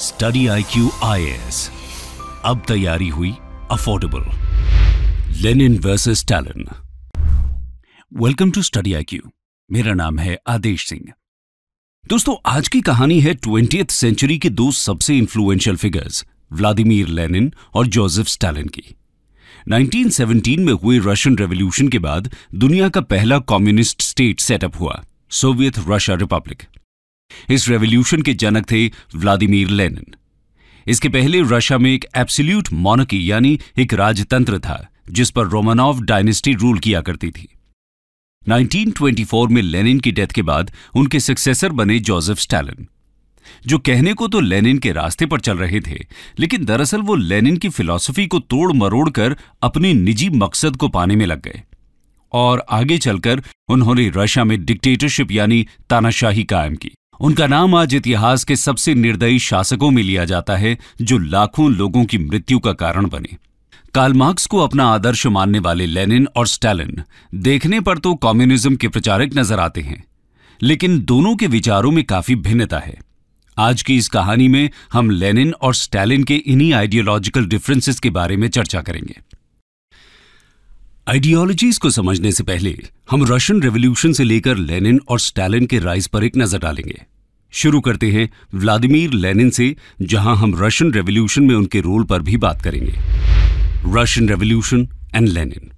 study I Q I S अब तैयारी हुई affordable Lenin versus Stalin welcome to Study I Q मेरा नाम है आदेश सिंह दोस्तों आज की कहानी है ट्वेंटी सेंचुरी के दो सबसे इन्फ्लुएंशियल फिगर्स व्लादिमीर लेनिन और जोसेफ स्टालिन की 1917 में हुए रशियन रेवोल्यूशन के बाद दुनिया का पहला कम्युनिस्ट स्टेट सेटअप हुआ सोवियत रशिया रिपब्लिक इस रेवोल्यूशन के जनक थे व्लादिमीर लेनिन इसके पहले रशिया में एक एब्सोल्यूट मोनकी यानी एक राजतंत्र था जिस पर रोमानोव डायनेस्टी रूल किया करती थी 1924 में लेनिन की डेथ के बाद उनके सक्सेसर बने जोसेफ स्टालिन जो कहने को तो लेनिन के रास्ते पर चल रहे थे लेकिन दरअसल वो लेनिन की फिलॉसफी को तोड़ मरोड़ कर अपने निजी मकसद को पाने में लग गए और आगे चलकर उन्होंने रशिया में डिक्टेटरशिप यानी तानाशाही कायम की उनका नाम आज इतिहास के सबसे निर्दयी शासकों में लिया जाता है जो लाखों लोगों की मृत्यु का कारण बने कार्ल मार्क्स को अपना आदर्श मानने वाले लेनिन और स्टालिन देखने पर तो कम्युनिज्म के प्रचारक नजर आते हैं लेकिन दोनों के विचारों में काफी भिन्नता है आज की इस कहानी में हम लेनिन और स्टालिन के इन्हीं आइडियोलॉजिकल डिफरेंसेस के बारे में चर्चा करेंगे आइडियोलॉजीज को समझने से पहले हम रशियन रेवोल्यूशन से लेकर लेनिन और स्टालिन के राइज पर एक नजर डालेंगे शुरू करते हैं व्लादिमीर लेनिन से जहां हम रशियन रेवोल्यूशन में उनके रोल पर भी बात करेंगे रशियन रेवोल्यूशन एंड लेनिन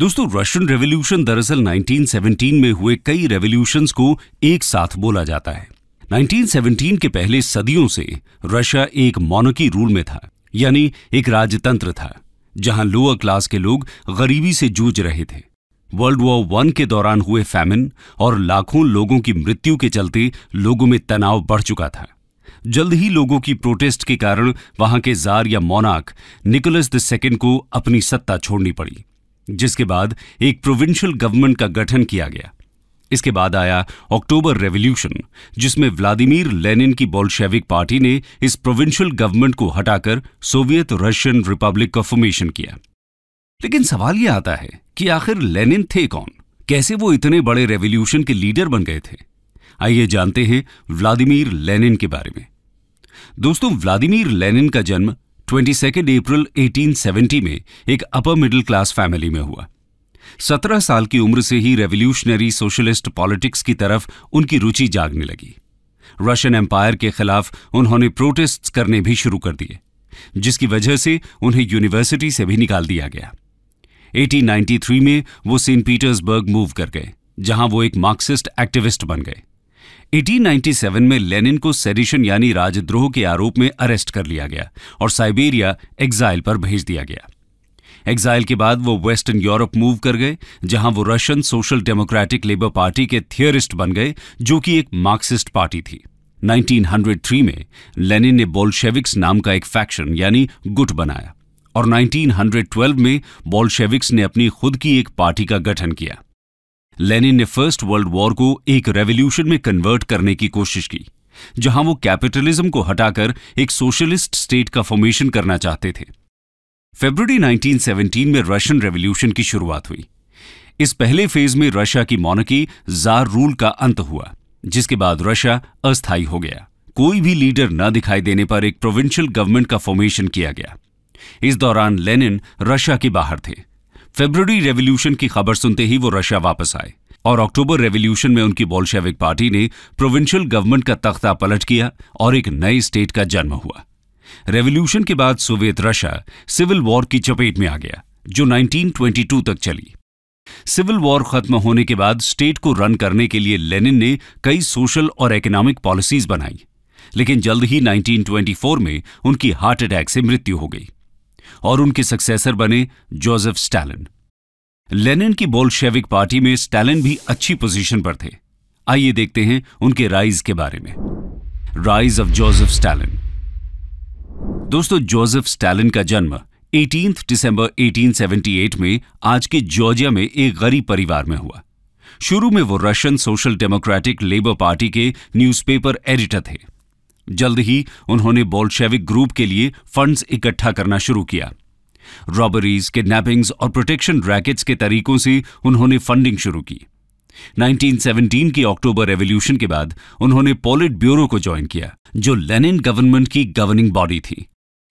दोस्तों रशियन रेवोल्यूशन दरअसल 1917 में हुए कई रेवोल्यूशंस को एक साथ बोला जाता है 1917 के पहले सदियों से रशिया एक मोनकी रूल में था यानी एक राजतंत्र था जहां लोअर क्लास के लोग गरीबी से जूझ रहे थे वर्ल्ड वॉर वन के दौरान हुए फैमिन और लाखों लोगों की मृत्यु के चलते लोगों में तनाव बढ़ चुका था जल्द ही लोगों की प्रोटेस्ट के कारण वहां के जार या मोनाक निकोलस द सेकेंड को अपनी सत्ता छोड़नी पड़ी जिसके बाद एक प्रोविंशियल गवर्नमेंट का गठन किया गया इसके बाद आया अक्टूबर रेवोल्यूशन जिसमें व्लादिमीर लेनिन की बोल्शेविक पार्टी ने इस प्रोविंशियल गवर्नमेंट को हटाकर सोवियत रशियन रिपब्लिक का फॉर्मेशन किया लेकिन सवाल यह आता है कि आखिर लेनिन थे कौन कैसे वो इतने बड़े रेवोल्यूशन के लीडर बन गए थे आइए जानते हैं व्लादिमीर लेनिन के बारे में दोस्तों व्लादिमीर लेनिन का जन्म 22 अप्रैल 1870 में एक अपर मिडिल क्लास फैमिली में हुआ सत्रह साल की उम्र से ही रेवोल्यूशनरी सोशलिस्ट पॉलिटिक्स की तरफ उनकी रुचि जागने लगी रशियन एम्पायर के खिलाफ उन्होंने प्रोटेस्ट करने भी शुरू कर दिए जिसकी वजह से उन्हें यूनिवर्सिटी से भी निकाल दिया गया 1893 में वो सेंट पीटर्सबर्ग मूव कर गए जहां वो एक मार्क्सिस्ट एक्टिविस्ट बन गए 1897 में लेनिन को सेडिशन यानी राजद्रोह के आरोप में अरेस्ट कर लिया गया और साइबेरिया एग्जाइल पर भेज दिया गया एग्जाइल के बाद वो वेस्टर्न यूरोप मूव कर गए जहां वो Russian social democratic labour party के थियरिस्ट बन गए जो कि एक मार्क्सिस्ट पार्टी थी 1903 में लेनिन ने बोल्शेविक्स नाम का एक फैक्शन यानी गुट बनाया और 1912 में बॉल्शेविक्स ने अपनी खुद की एक पार्टी का गठन किया लेनिन ने फर्स्ट वर्ल्ड वॉर को एक रेवोल्यूशन में कन्वर्ट करने की कोशिश की जहां वो कैपिटलिज्म को हटाकर एक सोशलिस्ट स्टेट का फॉर्मेशन करना चाहते थे फरवरी 1917 में रशियन रेवोल्यूशन की शुरुआत हुई इस पहले फेज में रशिया की मोनकी जार रूल का अंत हुआ जिसके बाद रशिया अस्थायी हो गया कोई भी लीडर न दिखाई देने पर एक प्रोविंशियल गवर्नमेंट का फॉर्मेशन किया गया इस दौरान लेनिन रशिया के बाहर थे फेब्रुवरी रेवोल्यूशन की खबर सुनते ही वो रशिया वापस आए और अक्टूबर रेवोल्यूशन में उनकी बोल्शेविक पार्टी ने प्रोविंशियल गवर्नमेंट का तख्ता पलट किया और एक नए स्टेट का जन्म हुआ रेवोल्यूशन के बाद सोवियत रशिया सिविल वॉर की चपेट में आ गया जो 1922 तक चली सिविल वॉर खत्म होने के बाद स्टेट को रन करने के लिए लेनिन ने कई सोशल और इकोनॉमिक पॉलिसीज बनाई लेकिन जल्द ही 1924 में उनकी हार्ट अटैक से मृत्यु हो गई और उनके सक्सेसर बने जोसेफ स्टालिन लेनिन की बोल्शेविक पार्टी में स्टालिन भी अच्छी पोजीशन पर थे आइए देखते हैं उनके राइज के बारे में राइज ऑफ जोसेफ स्टालिन दोस्तों जोसेफ स्टालिन का जन्म 18 दिसंबर 1878 में आज के जॉर्जिया में एक गरीब परिवार में हुआ शुरू में वो Russian social democratic labour party के न्यूज़पेपर एडिटर थे जल्द ही उन्होंने बोल्शेविक ग्रुप के लिए फंड्स इकट्ठा करना शुरू किया रॉबरीज किडनैपिंग्स और प्रोटेक्शन रैकेट्स के तरीकों से उन्होंने फंडिंग शुरू की 1917 की अक्टूबर रेवोल्यूशन के बाद उन्होंने पोलिट ब्यूरो को ज्वाइन किया जो लेनिन गवर्नमेंट की गवर्निंग बॉडी थी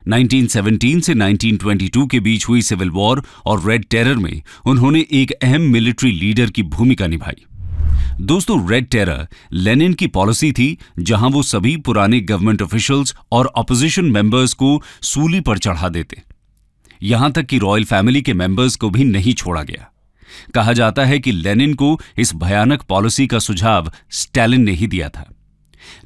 1917 से 1922 के बीच हुई सिविल वॉर और रेड टेरर में उन्होंने एक अहम मिलिट्री लीडर की भूमिका निभाई दोस्तों रेड टेरर लेनिन की पॉलिसी थी जहां वो सभी पुराने गवर्नमेंट ऑफिशियल्स और अपोजिशन मेंबर्स को सूली पर चढ़ा देते यहां तक कि रॉयल फैमिली के मेंबर्स को भी नहीं छोड़ा गया कहा जाता है कि लेनिन को इस भयानक पॉलिसी का सुझाव स्टैलिन ने ही दिया था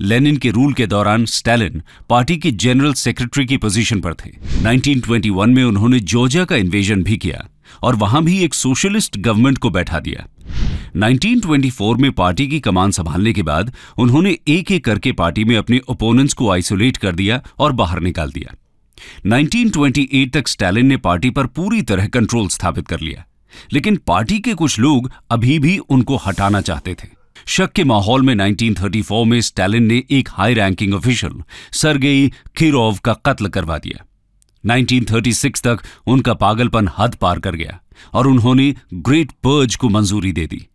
लेनिन के रूल के दौरान स्टैलिन पार्टी के जनरल सेक्रेटरी की पोजीशन पर थे 1921 में उन्होंने जॉर्जिया का इन्वेजन भी किया और वहां भी एक सोशलिस्ट गवर्नमेंट को बैठा दिया 1924 में पार्टी की कमान संभालने के बाद उन्होंने एक एक करके पार्टी में अपने ओपोनेंट्स को आइसोलेट कर दिया और बाहर निकाल दिया 1928 तक स्टालिन ने पार्टी पर पूरी तरह कंट्रोल स्थापित कर लिया लेकिन पार्टी के कुछ लोग अभी भी उनको हटाना चाहते थे शक के माहौल में 1934 में स्टालिन ने एक high ranking official Sergei Kirov का कत्ल करवा दिया 1936 तक उनका पागलपन हद पार कर गया और उन्होंने ग्रेट पर्ज को मंजूरी दे दी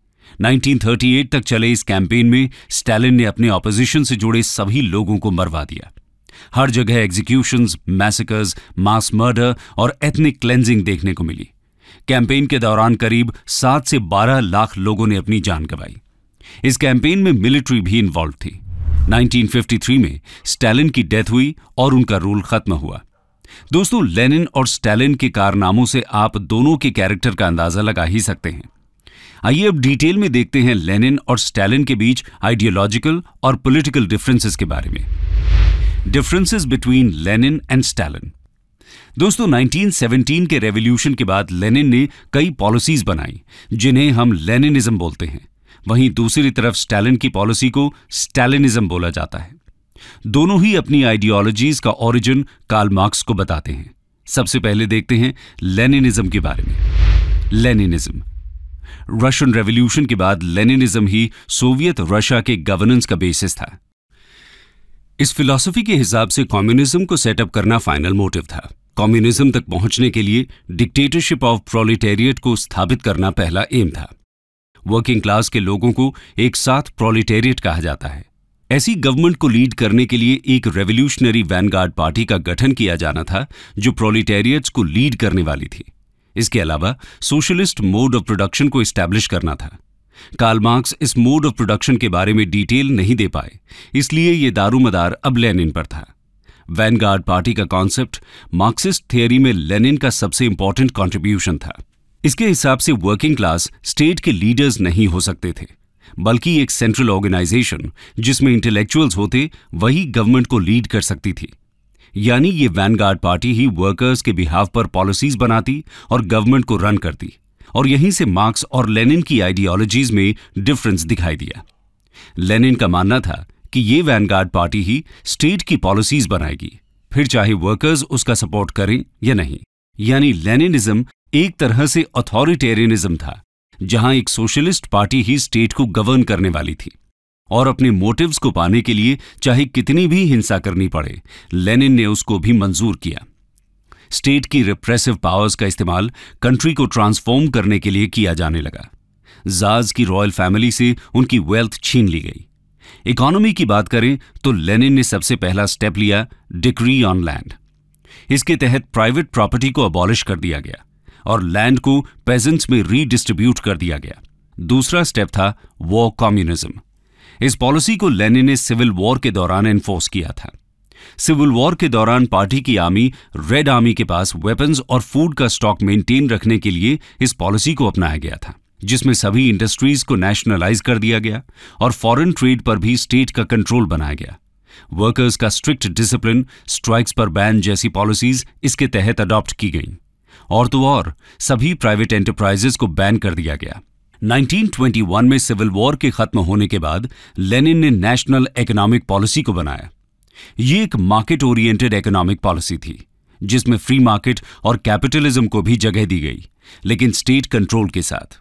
1938 तक चले इस कैंपेन में स्टालिन ने अपने ऑपोजिशन से जुड़े सभी लोगों को मरवा दिया हर जगह एग्जीक्यूशंस मैसेकर्स मास मर्डर और एथनिक क्लेंजिंग देखने को मिली कैंपेन के दौरान करीब सात से बारह लाख लोगों ने अपनी जान गंवाई इस कैंपेन में मिलिट्री भी इन्वॉल्व थी 1953 में स्टालिन की डेथ हुई और उनका रूल खत्म हुआ दोस्तों लेनिन और स्टालिन के कारनामों से आप दोनों के कैरेक्टर का अंदाजा लगा ही सकते हैं आइए अब डिटेल में देखते हैं लेनिन और स्टालिन के बीच आइडियोलॉजिकल और पॉलिटिकल डिफरेंसेस के बारे में differences between Lenin and Stalin दोस्तों 1917 के रेवोल्यूशन के बाद लेनिन ने कई पॉलिसीज बनाई जिन्हें हम लेनिनिज्म बोलते हैं वहीं दूसरी तरफ स्टालिन की पॉलिसी को स्टालिनिज्म बोला जाता है दोनों ही अपनी आइडियोलॉजीज का ओरिजिन कार्ल मार्क्स को बताते हैं सबसे पहले देखते हैं लेनिनिज्म के बारे में लेनिनिज्म रशियन रेवोल्यूशन के बाद लेनिनिज्म ही सोवियत रशिया के गवर्नेंस का बेसिस था इस फिलॉसफी के हिसाब से कम्युनिज्म को सेटअप करना फाइनल मोटिव था कम्युनिज्म तक पहुंचने के लिए डिक्टेटरशिप ऑफ प्रोलिटेरिएट को स्थापित करना पहला एम था वर्किंग क्लास के लोगों को एक साथ प्रोलिटेरियट कहा जाता है ऐसी गवर्नमेंट को लीड करने के लिए एक रेवोल्यूशनरी वैनगार्ड पार्टी का गठन किया जाना था जो प्रोलिटेरियट्स को लीड करने वाली थी इसके अलावा सोशलिस्ट मोड ऑफ प्रोडक्शन को स्टैब्लिश करना था कार्ल मार्क्स इस मोड ऑफ प्रोडक्शन के बारे में डिटेल नहीं दे पाए इसलिए ये दारूमदार अब लेनिन पर था वैनगार्ड पार्टी का कॉन्सेप्ट मार्क्सिस्ट थियोरी में लेनिन का सबसे इंपॉर्टेंट कॉन्ट्रीब्यूशन था इसके हिसाब से वर्किंग क्लास स्टेट के लीडर्स नहीं हो सकते थे बल्कि एक सेंट्रल ऑर्गेनाइजेशन जिसमें इंटेलेक्चुअल्स होते वही गवर्नमेंट को लीड कर सकती थी यानी ये वैनगार्ड पार्टी ही वर्कर्स के बिहाव पर पॉलिसीज बनाती और गवर्नमेंट को रन करती और यहीं से मार्क्स और लेनिन की आइडियोलॉजीज में डिफरेंस दिखाई दिया लेनिन का मानना था कि ये वैनगार्ड पार्टी ही स्टेट की पॉलिसीज बनाएगी फिर चाहे वर्कर्स उसका सपोर्ट करें या नहीं यानी लेनिनिज्म एक तरह से अथॉरिटेरियनिज्म था जहां एक सोशलिस्ट पार्टी ही स्टेट को गवर्न करने वाली थी और अपने मोटिव्स को पाने के लिए चाहे कितनी भी हिंसा करनी पड़े लेनिन ने उसको भी मंजूर किया स्टेट की रिप्रेसिव पावर्स का इस्तेमाल कंट्री को ट्रांसफॉर्म करने के लिए किया जाने लगा जाज की रॉयल फैमिली से उनकी वेल्थ छीन ली गई इकोनॉमी की बात करें तो लेनिन ने सबसे पहला स्टेप लिया डिक्री ऑन लैंड इसके तहत प्राइवेट प्रॉपर्टी को अबॉलिश कर दिया गया और लैंड को पेजेंट्स में रीडिस्ट्रीब्यूट कर दिया गया दूसरा स्टेप था वॉ कम्युनिज्म इस पॉलिसी को लेनिन ने सिविल वॉर के दौरान एनफोर्स किया था सिविल वॉर के दौरान पार्टी की आर्मी रेड आर्मी के पास वेपन्स और फूड का स्टॉक मेंटेन रखने के लिए इस पॉलिसी को अपनाया गया था जिसमें सभी इंडस्ट्रीज को नेशनलाइज कर दिया गया और फॉरेन ट्रेड पर भी स्टेट का कंट्रोल बनाया गया वर्कर्स का स्ट्रिक्ट डिसिप्लिन स्ट्राइक्स पर बैन जैसी पॉलिसीज इसके तहत अडॉप्ट की गई और तो और सभी प्राइवेट एंटरप्राइजेस को बैन कर दिया गया 1921 में सिविल वॉर के खत्म होने के बाद लेनिन ने नेशनल इकोनॉमिक पॉलिसी को बनाया ये एक मार्केट ओरिएंटेड इकोनॉमिक पॉलिसी थी जिसमें फ्री मार्केट और कैपिटलिज्म को भी जगह दी गई लेकिन स्टेट कंट्रोल के साथ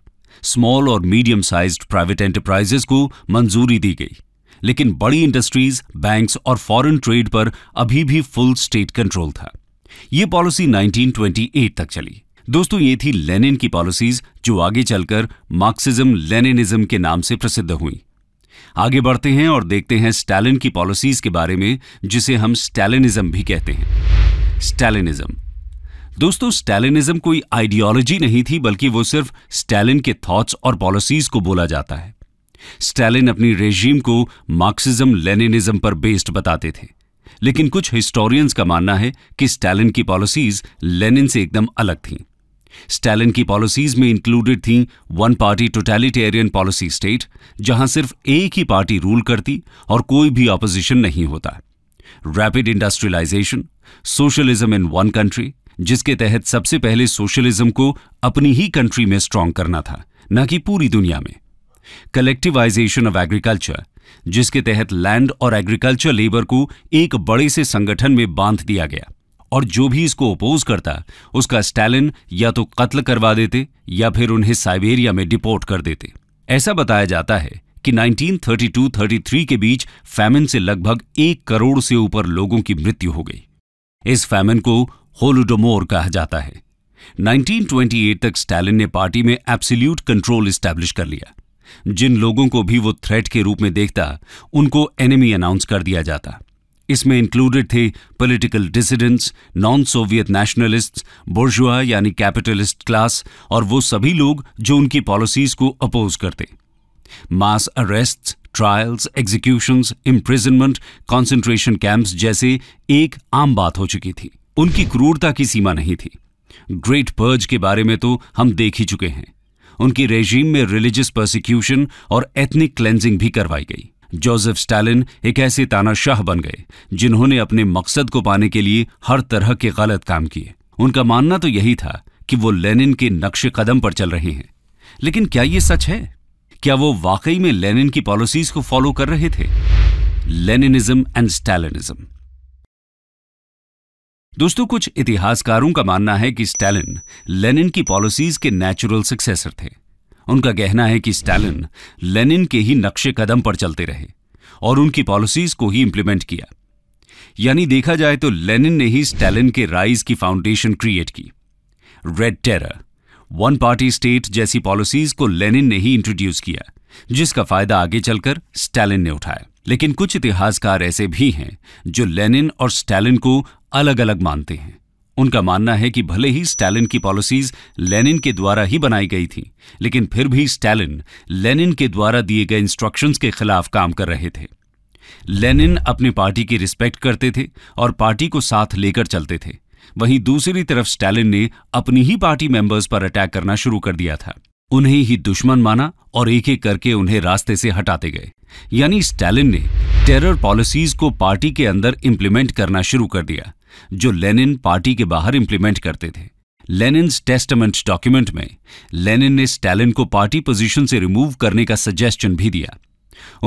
स्मॉल और मीडियम साइज्ड प्राइवेट एंटरप्राइजेस को मंजूरी दी गई लेकिन बड़ी इंडस्ट्रीज बैंक्स और फॉरेन ट्रेड पर अभी भी फुल स्टेट कंट्रोल था यह पॉलिसी 1928 तक चली दोस्तों ये थी लेनिन की पॉलिसीज जो आगे चलकर मार्क्सिज्म लेनिनिज्म के नाम से प्रसिद्ध हुई आगे बढ़ते हैं और देखते हैं स्टालिन की पॉलिसीज के बारे में जिसे हम स्टालिनिज्म भी कहते हैं स्टालिनिज्म दोस्तों स्टालिनिज्म कोई आइडियोलॉजी नहीं थी बल्कि वो सिर्फ स्टालिन के थॉट्स और पॉलिसीज को बोला जाता है स्टालिन अपनी रेजीम को मार्क्सिज्म लेनिनिज्म पर बेस्ड बताते थे लेकिन कुछ हिस्टोरियंस का मानना है कि स्टालिन की पॉलिसीज लेनिन से एकदम अलग थीं स्टालिन की पॉलिसीज में इंक्लूडेड थी one party totalitarian policy state जहां सिर्फ एक ही पार्टी रूल करती और कोई भी ऑपोजिशन नहीं होता rapid industrialisation socialism in one country जिसके तहत सबसे पहले सोशलिज्म को अपनी ही कंट्री में स्ट्रांग करना था न कि पूरी दुनिया में कलेक्टिवाइजेशन ऑफ एग्रीकल्चर जिसके तहत लैंड और एग्रीकल्चर लेबर को एक बड़े से संगठन में बांध दिया गया और जो भी इसको अपोज करता उसका स्टालिन या तो कत्ल करवा देते या फिर उन्हें साइबेरिया में डिपोर्ट कर देते ऐसा बताया जाता है कि 1932-33 के बीच फैमिन से लगभग एक करोड़ से ऊपर लोगों की मृत्यु हो गई इस फैमिन को होलुडोमोर कहा जाता है 1928 तक स्टालिन ने पार्टी में एब्सोल्यूट कंट्रोल स्टैब्लिश कर लिया जिन लोगों को भी वो थ्रेट के रूप में देखता उनको एनिमी अनाउंस कर दिया जाता इसमें इंक्लूडेड थे political dissidents non Soviet nationalists bourgeois यानी कैपिटलिस्ट क्लास और वो सभी लोग जो उनकी पॉलिसीज को अपोज करते mass arrest trials executions imprisonment concentration camps जैसे एक आम बात हो चुकी थी उनकी क्रूरता की सीमा नहीं थी ग्रेट पर्ज के बारे में तो हम देख ही चुके हैं उनकी रेजीम में रिलीजियस प्रोसिक्यूशन और एथनिक क्लेंजिंग भी करवाई गई जोसेफ स्टालिन एक ऐसे तानाशाह बन गए जिन्होंने अपने मकसद को पाने के लिए हर तरह के गलत काम किए उनका मानना तो यही था कि वो लेनिन के नक्शे कदम पर चल रहे हैं लेकिन क्या ये सच है क्या वो वाकई में लेनिन की पॉलिसीज को फॉलो कर रहे थे लेनिनिज्म एंड स्टालिनिज्म दोस्तों कुछ इतिहासकारों का मानना है कि स्टालिन लेनिन की पॉलिसीज के नेचुरल सक्सेसर थे उनका कहना है कि स्टालिन लेनिन के ही नक्शे कदम पर चलते रहे और उनकी पॉलिसीज को ही इंप्लीमेंट किया यानी देखा जाए तो लेनिन ने ही स्टालिन के राइज की फाउंडेशन क्रिएट की red terror one party state जैसी पॉलिसीज को लेनिन ने ही इंट्रोड्यूस किया जिसका फायदा आगे चलकर स्टालिन ने उठाया लेकिन कुछ इतिहासकार ऐसे भी हैं जो लेनिन और स्टालिन को अलग अलग मानते हैं उनका मानना है कि भले ही स्टालिन की पॉलिसीज लेनिन के द्वारा ही बनाई गई थी लेकिन फिर भी स्टालिन लेनिन के द्वारा दिए गए इंस्ट्रक्शंस के खिलाफ काम कर रहे थे लेनिन अपनी पार्टी की रिस्पेक्ट करते थे और पार्टी को साथ लेकर चलते थे वहीं दूसरी तरफ स्टालिन ने अपनी ही पार्टी मेंबर्स पर अटैक करना शुरू कर दिया था उन्हें ही दुश्मन माना और एक एक करके उन्हें रास्ते से हटाते गए यानी स्टालिन ने टेरर पॉलिसीज को पार्टी के अंदर इंप्लीमेंट करना शुरू कर दिया जो लेनिन पार्टी के बाहर इंप्लीमेंट करते थे लेनिन टेस्टमेंट डॉक्यूमेंट में लेनिन ने स्टैलिन को पार्टी पोजीशन से रिमूव करने का सजेशन भी दिया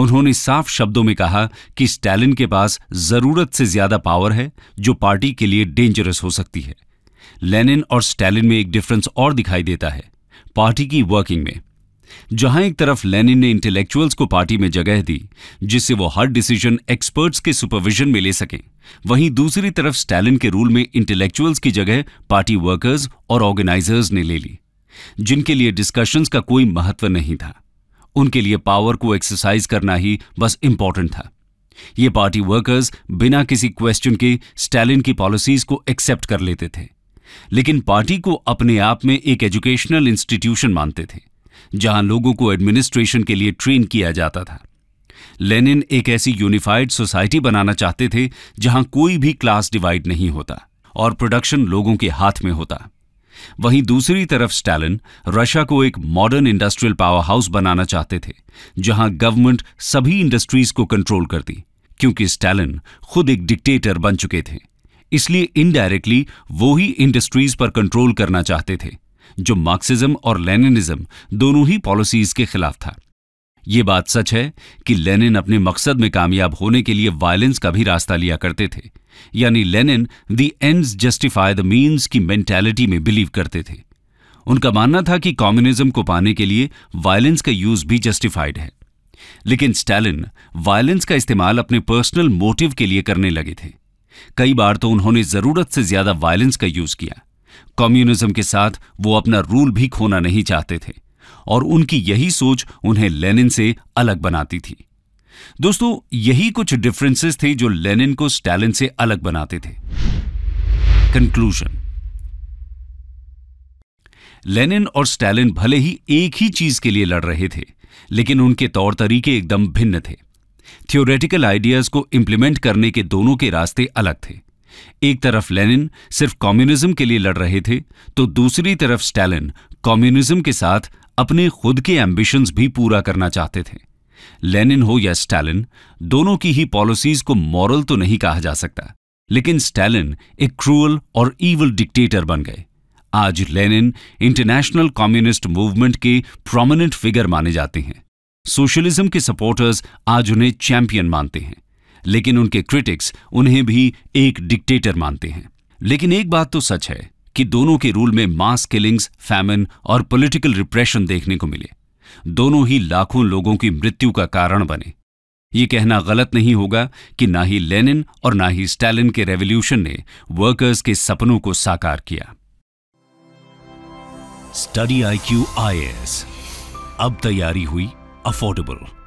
उन्होंने साफ शब्दों में कहा कि स्टैलिन के पास जरूरत से ज्यादा पावर है जो पार्टी के लिए डेंजरस हो सकती है लेनिन और स्टैलिन में एक डिफरेंस और दिखाई देता है पार्टी की वर्किंग में जहां एक तरफ लेनिन ने इंटेलेक्चुअल्स को पार्टी में जगह दी जिससे वो हर डिसीजन एक्सपर्ट्स के सुपरविजन में ले सकें वहीं दूसरी तरफ स्टालिन के रूल में इंटेलेक्चुअल्स की जगह पार्टी वर्कर्स और ऑर्गेनाइजर्स ने ले ली जिनके लिए डिस्कशंस का कोई महत्व नहीं था उनके लिए पावर को एक्सरसाइज करना ही बस इंपॉर्टेंट था ये पार्टी वर्कर्स बिना किसी क्वेश्चन के स्टालिन की पॉलिसीज को एक्सेप्ट कर लेते थे लेकिन पार्टी को अपने आप में एक एजुकेशनल इंस्टीट्यूशन मानते थे जहां लोगों को एडमिनिस्ट्रेशन के लिए ट्रेन किया जाता था लेनिन एक ऐसी यूनिफाइड सोसाइटी बनाना चाहते थे जहां कोई भी क्लास डिवाइड नहीं होता और प्रोडक्शन लोगों के हाथ में होता वहीं दूसरी तरफ स्टालिन रशिया को एक मॉडर्न इंडस्ट्रियल पावर हाउस बनाना चाहते थे जहां गवर्नमेंट सभी इंडस्ट्रीज को कंट्रोल करती क्योंकि स्टालिन खुद एक डिक्टेटर बन चुके थे इसलिए इनडायरेक्टली वो ही इंडस्ट्रीज पर कंट्रोल करना चाहते थे जो मार्क्सिज्म और लेनिनिज्म दोनों ही पॉलिसीज के खिलाफ था ये बात सच है कि लेनिन अपने मकसद में कामयाब होने के लिए वायलेंस का भी रास्ता लिया करते थे यानी Lenin the ends justify the means की मेंटेलिटी में बिलीव करते थे उनका मानना था कि कॉम्युनिज्म को पाने के लिए वायलेंस का यूज भी जस्टिफाइड है लेकिन स्टालिन वायलेंस का इस्तेमाल अपने पर्सनल मोटिव के लिए करने लगे थे कई बार तो उन्होंने जरूरत से ज्यादा वायलेंस का यूज किया कम्युनिज्म के साथ वो अपना रूल भी खोना नहीं चाहते थे और उनकी यही सोच उन्हें लेनिन से अलग बनाती थी दोस्तों यही कुछ डिफरेंसेस थे जो लेनिन को स्टालिन से अलग बनाते थे कंक्लूजन लेनिन और स्टालिन भले ही एक ही चीज के लिए लड़ रहे थे लेकिन उनके तौर तरीके एकदम भिन्न थे थियोरेटिकल आइडियाज को इंप्लीमेंट करने के दोनों के रास्ते अलग थे एक तरफ लेनिन सिर्फ कम्युनिज्म के लिए लड़ रहे थे तो दूसरी तरफ स्टालिन कम्युनिज्म के साथ अपने खुद के एम्बिशंस भी पूरा करना चाहते थे लेनिन हो या स्टालिन दोनों की ही पॉलिसीज को मॉरल तो नहीं कहा जा सकता लेकिन स्टालिन एक क्रूअल और ईवल डिक्टेटर बन गए आज लेनिन इंटरनेशनल कम्युनिस्ट मूवमेंट के प्रोमिनेंट फिगर माने जाते हैं सोशलिज्म के सपोर्टर्स आज उन्हें चैंपियन मानते हैं लेकिन उनके क्रिटिक्स उन्हें भी एक डिक्टेटर मानते हैं लेकिन एक बात तो सच है कि दोनों के रूल में मास किलिंग्स फैमिन और पॉलिटिकल रिप्रेशन देखने को मिले दोनों ही लाखों लोगों की मृत्यु का कारण बने ये कहना गलत नहीं होगा कि ना ही लेनिन और ना ही स्टालिन के रेवोल्यूशन ने वर्कर्स के सपनों को साकार किया study I Q I S अब तैयारी हुई अफोर्डेबल